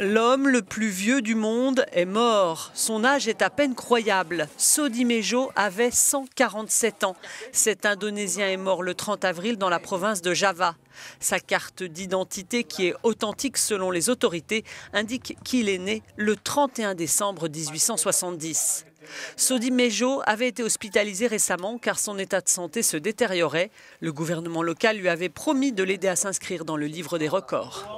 L'homme le plus vieux du monde est mort. Son âge est à peine croyable. Sodi Mejo avait 147 ans. Cet Indonésien est mort le 30 avril dans la province de Java. Sa carte d'identité, qui est authentique selon les autorités, indique qu'il est né le 31 décembre 1870. Sodi Mejo avait été hospitalisé récemment car son état de santé se détériorait. Le gouvernement local lui avait promis de l'aider à s'inscrire dans le livre des records.